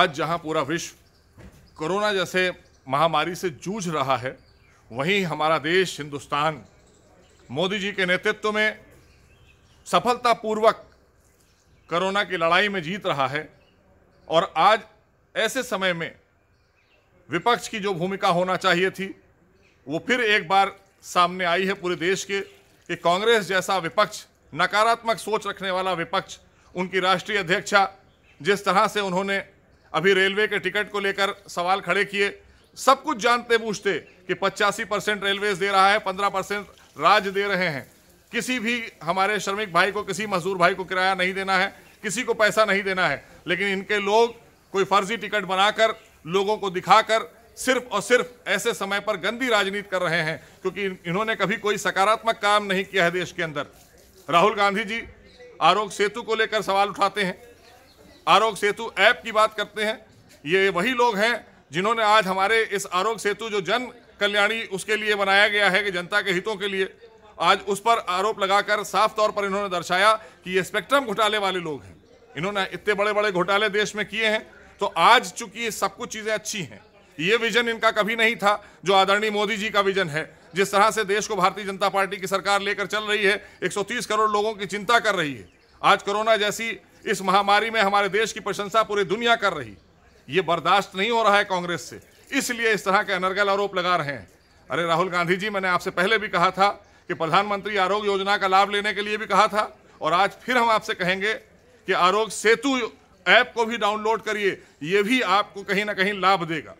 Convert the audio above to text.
आज जहां पूरा विश्व कोरोना जैसे महामारी से जूझ रहा है वहीं हमारा देश हिंदुस्तान मोदी जी के नेतृत्व में सफलतापूर्वक कोरोना की लड़ाई में जीत रहा है और आज ऐसे समय में विपक्ष की जो भूमिका होना चाहिए थी वो फिर एक बार सामने आई है पूरे देश के कि कांग्रेस जैसा विपक्ष नकारात्मक सोच रखने वाला विपक्ष उनकी राष्ट्रीय अध्यक्षा जिस तरह से उन्होंने अभी रेलवे के टिकट को लेकर सवाल खड़े किए सब कुछ जानते बूझते कि पचासी परसेंट रेलवे दे रहा है पंद्रह परसेंट राज्य दे रहे हैं किसी भी हमारे श्रमिक भाई को किसी मजदूर भाई को किराया नहीं देना है किसी को पैसा नहीं देना है लेकिन इनके लोग कोई फर्जी टिकट बनाकर लोगों को दिखाकर सिर्फ और सिर्फ ऐसे समय पर गंदी राजनीति कर रहे हैं क्योंकि इन्होंने कभी कोई सकारात्मक काम नहीं किया है देश के अंदर राहुल गांधी जी आरोग्य सेतु को लेकर सवाल उठाते हैं आरोग्य सेतु ऐप की बात करते हैं ये वही लोग हैं जिन्होंने आज हमारे इस आरोग्य सेतु जो जन कल्याणी उसके लिए बनाया गया है कि जनता के हितों के लिए आज उस पर आरोप लगाकर साफ तौर पर इन्होंने दर्शाया कि ये स्पेक्ट्रम घोटाले वाले लोग हैं इन्होंने इतने बड़े बड़े घोटाले देश में किए हैं तो आज चूंकि सब कुछ चीज़ें अच्छी हैं ये विजन इनका कभी नहीं था जो आदरणीय मोदी जी का विजन है जिस तरह से देश को भारतीय जनता पार्टी की सरकार लेकर चल रही है 130 करोड़ लोगों की चिंता कर रही है आज कोरोना जैसी इस महामारी में हमारे देश की प्रशंसा पूरी दुनिया कर रही ये बर्दाश्त नहीं हो रहा है कांग्रेस से इसलिए इस तरह के अनर्गल आरोप लगा रहे हैं अरे राहुल गांधी जी मैंने आपसे पहले भी कहा था कि प्रधानमंत्री आरोग्य योजना का लाभ लेने के लिए भी कहा था और आज फिर हम आपसे कहेंगे कि आरोग्य सेतु ऐप को भी डाउनलोड करिए ये भी आपको कहीं ना कहीं लाभ देगा